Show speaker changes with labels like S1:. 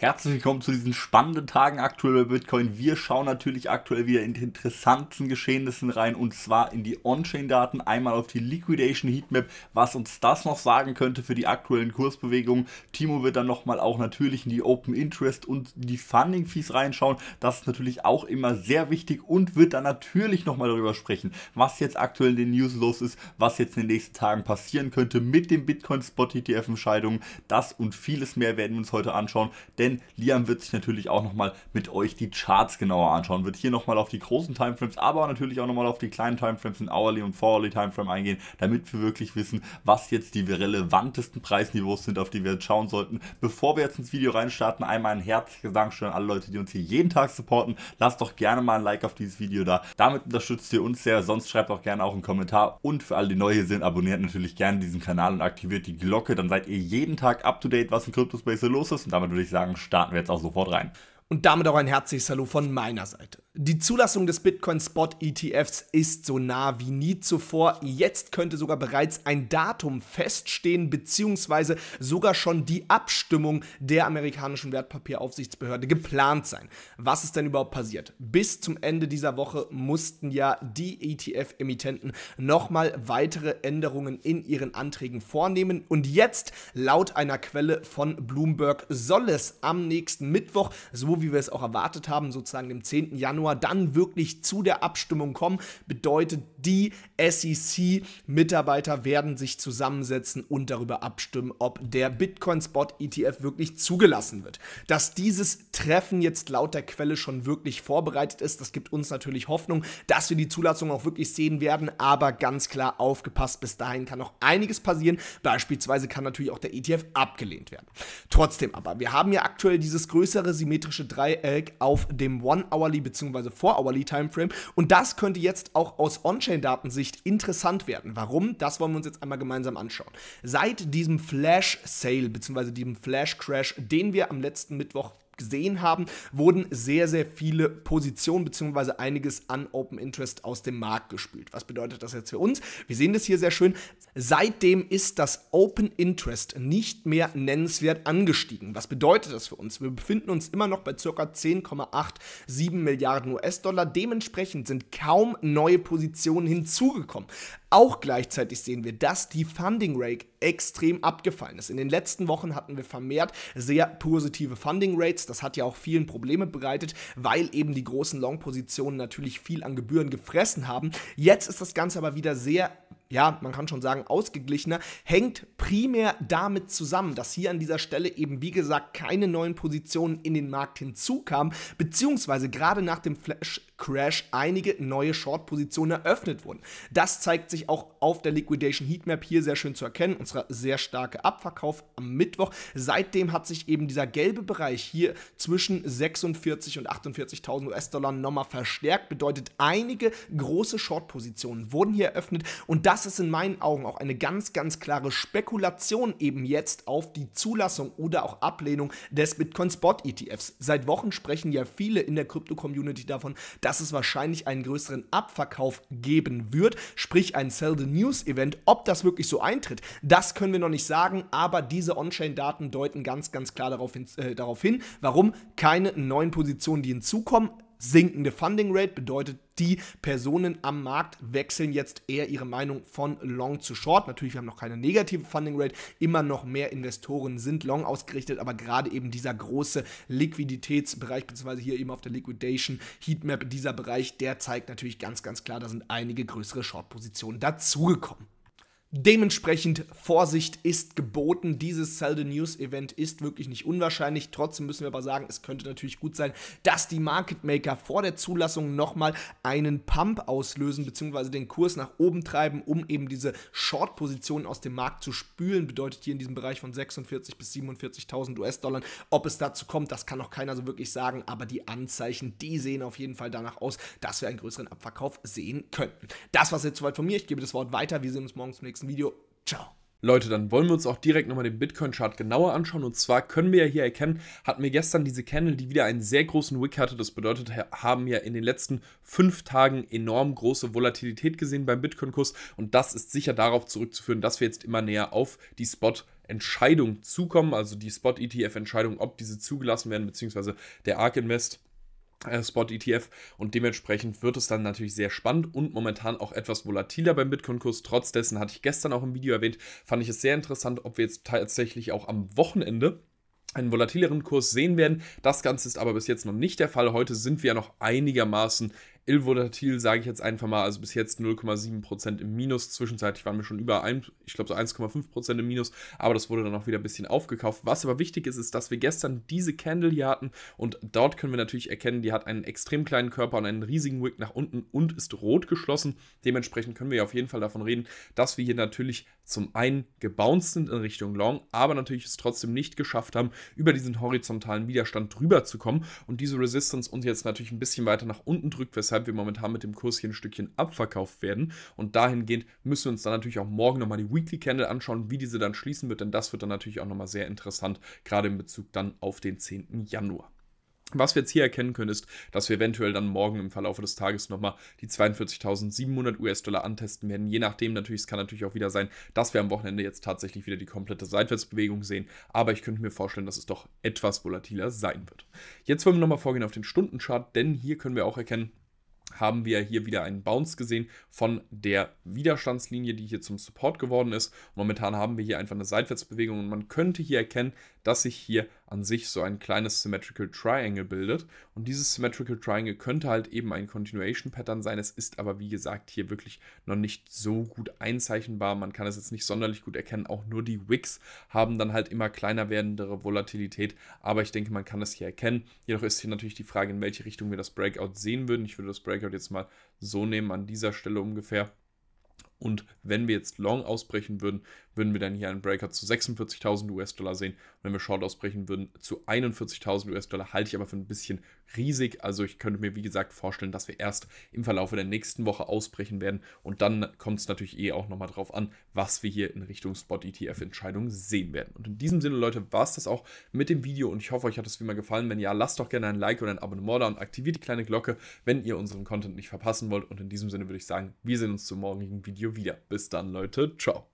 S1: Herzlich willkommen zu diesen spannenden Tagen aktuell bei Bitcoin. Wir schauen natürlich aktuell wieder in die interessanten Geschehnissen rein und zwar in die On-Chain-Daten, einmal auf die Liquidation Heatmap, was uns das noch sagen könnte für die aktuellen Kursbewegungen. Timo wird dann nochmal auch natürlich in die Open Interest und die Funding Fees reinschauen. Das ist natürlich auch immer sehr wichtig und wird dann natürlich nochmal darüber sprechen, was jetzt aktuell in den News los ist, was jetzt in den nächsten Tagen passieren könnte mit den Bitcoin Spot ETF-Entscheidungen. Das und vieles mehr werden wir uns heute anschauen, denn denn Liam wird sich natürlich auch nochmal mit euch die Charts genauer anschauen, wird hier nochmal auf die großen Timeframes, aber natürlich auch nochmal auf die kleinen Timeframes in Hourly und Fourly Timeframe eingehen, damit wir wirklich wissen, was jetzt die relevantesten Preisniveaus sind, auf die wir jetzt schauen sollten. Bevor wir jetzt ins Video reinstarten, einmal ein herzliches Dankeschön an alle Leute, die uns hier jeden Tag supporten. Lasst doch gerne mal ein Like auf dieses Video da. Damit unterstützt ihr uns sehr, sonst schreibt auch gerne auch einen Kommentar und für alle, die neu hier sind, abonniert natürlich gerne diesen Kanal und aktiviert die Glocke, dann seid ihr jeden Tag up to date, was in CryptoSpace los ist und damit würde ich sagen, starten wir jetzt auch sofort rein.
S2: Und damit auch ein herzliches Hallo von meiner Seite. Die Zulassung des Bitcoin Spot ETFs ist so nah wie nie zuvor. Jetzt könnte sogar bereits ein Datum feststehen, beziehungsweise sogar schon die Abstimmung der amerikanischen Wertpapieraufsichtsbehörde geplant sein. Was ist denn überhaupt passiert? Bis zum Ende dieser Woche mussten ja die ETF-Emittenten nochmal weitere Änderungen in ihren Anträgen vornehmen. Und jetzt, laut einer Quelle von Bloomberg, soll es am nächsten Mittwoch, so wie wir es auch erwartet haben, sozusagen dem 10. Januar, Januar dann wirklich zu der Abstimmung kommen, bedeutet die SEC-Mitarbeiter werden sich zusammensetzen und darüber abstimmen, ob der Bitcoin-Spot-ETF wirklich zugelassen wird. Dass dieses Treffen jetzt laut der Quelle schon wirklich vorbereitet ist, das gibt uns natürlich Hoffnung, dass wir die Zulassung auch wirklich sehen werden, aber ganz klar aufgepasst, bis dahin kann noch einiges passieren. Beispielsweise kann natürlich auch der ETF abgelehnt werden. Trotzdem aber, wir haben ja aktuell dieses größere symmetrische Dreieck auf dem One-Hourly bzw. Four-Hourly-Timeframe und das könnte jetzt auch aus On Blockchain-Datensicht interessant werden. Warum? Das wollen wir uns jetzt einmal gemeinsam anschauen. Seit diesem Flash-Sale bzw. diesem Flash-Crash, den wir am letzten Mittwoch gesehen haben, wurden sehr, sehr viele Positionen bzw. einiges an Open Interest aus dem Markt gespült. Was bedeutet das jetzt für uns? Wir sehen das hier sehr schön. Seitdem ist das Open Interest nicht mehr nennenswert angestiegen. Was bedeutet das für uns? Wir befinden uns immer noch bei ca. 10,87 Milliarden US-Dollar. Dementsprechend sind kaum neue Positionen hinzugekommen. Auch gleichzeitig sehen wir, dass die Funding Rate extrem abgefallen ist. In den letzten Wochen hatten wir vermehrt sehr positive Funding Rates. Das hat ja auch vielen Probleme bereitet, weil eben die großen Long-Positionen natürlich viel an Gebühren gefressen haben. Jetzt ist das Ganze aber wieder sehr ja, man kann schon sagen, ausgeglichener, hängt primär damit zusammen, dass hier an dieser Stelle eben, wie gesagt, keine neuen Positionen in den Markt hinzukamen, beziehungsweise gerade nach dem Flash Crash einige neue Short-Positionen eröffnet wurden. Das zeigt sich auch auf der Liquidation Heatmap hier sehr schön zu erkennen. Unser sehr starke Abverkauf am Mittwoch. Seitdem hat sich eben dieser gelbe Bereich hier zwischen 46.000 und 48.000 US-Dollar nochmal verstärkt. Bedeutet, einige große Short-Positionen wurden hier eröffnet und das das ist in meinen Augen auch eine ganz, ganz klare Spekulation eben jetzt auf die Zulassung oder auch Ablehnung des Bitcoin Spot ETFs. Seit Wochen sprechen ja viele in der Krypto-Community davon, dass es wahrscheinlich einen größeren Abverkauf geben wird, sprich ein Sell the News Event. Ob das wirklich so eintritt, das können wir noch nicht sagen, aber diese On-Chain-Daten deuten ganz, ganz klar darauf hin, äh, darauf hin, warum keine neuen Positionen, die hinzukommen, sinkende Funding Rate bedeutet, die Personen am Markt wechseln jetzt eher ihre Meinung von Long zu Short. Natürlich, wir haben noch keine negative Funding Rate, immer noch mehr Investoren sind Long ausgerichtet, aber gerade eben dieser große Liquiditätsbereich, beziehungsweise hier eben auf der Liquidation Heatmap, dieser Bereich, der zeigt natürlich ganz, ganz klar, da sind einige größere Short-Positionen dazugekommen. Dementsprechend Vorsicht ist geboten. Dieses Seldon News Event ist wirklich nicht unwahrscheinlich. Trotzdem müssen wir aber sagen, es könnte natürlich gut sein, dass die Market Maker vor der Zulassung nochmal einen Pump auslösen beziehungsweise den Kurs nach oben treiben, um eben diese Short-Positionen aus dem Markt zu spülen. Bedeutet hier in diesem Bereich von 46.000 bis 47.000 US-Dollar. Ob es dazu kommt, das kann noch keiner so wirklich sagen, aber die Anzeichen, die sehen auf jeden Fall danach aus, dass wir einen größeren Abverkauf sehen könnten. Das war es jetzt soweit von mir. Ich gebe das Wort weiter. Wir sehen uns morgens nächsten nächsten Video. Ciao.
S3: Leute, dann wollen wir uns auch direkt nochmal den Bitcoin-Chart genauer
S2: anschauen. Und zwar können wir ja hier erkennen, hatten wir
S3: gestern diese Candle, die wieder einen sehr großen Wick hatte. Das bedeutet, haben ja in den letzten fünf Tagen enorm große Volatilität gesehen beim Bitcoin-Kurs. Und das ist sicher darauf zurückzuführen, dass wir jetzt immer näher auf die Spot Entscheidung zukommen, also die Spot-ETF-Entscheidung, ob diese zugelassen werden, beziehungsweise der ARK Invest äh, Spot ETF und dementsprechend wird es dann natürlich sehr spannend und momentan auch etwas volatiler beim Bitcoin-Kurs. Trotz dessen hatte ich gestern auch im Video erwähnt, fand ich es sehr interessant, ob wir jetzt tatsächlich auch am Wochenende einen volatileren Kurs sehen werden. Das Ganze ist aber bis jetzt noch nicht der Fall. Heute sind wir ja noch einigermaßen Ilvodatil sage ich jetzt einfach mal, also bis jetzt 0,7% im Minus. Zwischenzeitlich waren wir schon über 1, ich glaube so 1,5% im Minus, aber das wurde dann auch wieder ein bisschen aufgekauft. Was aber wichtig ist, ist, dass wir gestern diese Candle hier hatten und dort können wir natürlich erkennen, die hat einen extrem kleinen Körper und einen riesigen Wick nach unten und ist rot geschlossen. Dementsprechend können wir auf jeden Fall davon reden, dass wir hier natürlich zum einen gebounced sind in Richtung Long, aber natürlich es trotzdem nicht geschafft haben, über diesen horizontalen Widerstand drüber zu kommen und diese Resistance uns jetzt natürlich ein bisschen weiter nach unten drückt, weshalb weshalb wir momentan mit dem Kurs hier ein Stückchen abverkauft werden. Und dahingehend müssen wir uns dann natürlich auch morgen nochmal die Weekly Candle anschauen, wie diese dann schließen wird, denn das wird dann natürlich auch nochmal sehr interessant, gerade in Bezug dann auf den 10. Januar. Was wir jetzt hier erkennen können, ist, dass wir eventuell dann morgen im Verlauf des Tages nochmal die 42.700 US-Dollar antesten werden. Je nachdem natürlich, es kann natürlich auch wieder sein, dass wir am Wochenende jetzt tatsächlich wieder die komplette Seitwärtsbewegung sehen. Aber ich könnte mir vorstellen, dass es doch etwas volatiler sein wird. Jetzt wollen wir nochmal vorgehen auf den Stundenchart, denn hier können wir auch erkennen, haben wir hier wieder einen Bounce gesehen von der Widerstandslinie, die hier zum Support geworden ist. Momentan haben wir hier einfach eine Seitwärtsbewegung und man könnte hier erkennen, dass sich hier an sich so ein kleines Symmetrical Triangle bildet. Und dieses Symmetrical Triangle könnte halt eben ein Continuation Pattern sein. Es ist aber, wie gesagt, hier wirklich noch nicht so gut einzeichnbar. Man kann es jetzt nicht sonderlich gut erkennen. Auch nur die Wicks haben dann halt immer kleiner werdendere Volatilität. Aber ich denke, man kann es hier erkennen. Jedoch ist hier natürlich die Frage, in welche Richtung wir das Breakout sehen würden. Ich würde das Breakout jetzt mal so nehmen, an dieser Stelle ungefähr. Und wenn wir jetzt Long ausbrechen würden, würden wir dann hier einen Breaker zu 46.000 US-Dollar sehen. Und wenn wir Short ausbrechen würden, zu 41.000 US-Dollar, halte ich aber für ein bisschen riesig. Also ich könnte mir, wie gesagt, vorstellen, dass wir erst im Verlauf der nächsten Woche ausbrechen werden. Und dann kommt es natürlich eh auch nochmal drauf an, was wir hier in Richtung Spot-ETF-Entscheidungen sehen werden. Und in diesem Sinne, Leute, war es das auch mit dem Video. Und ich hoffe, euch hat es wie immer gefallen. Wenn ja, lasst doch gerne ein Like und ein Abonnement da und aktiviert die kleine Glocke, wenn ihr unseren Content nicht verpassen wollt. Und in diesem Sinne würde ich sagen, wir sehen uns zum morgigen Video Video wieder. Bis dann, Leute. Ciao.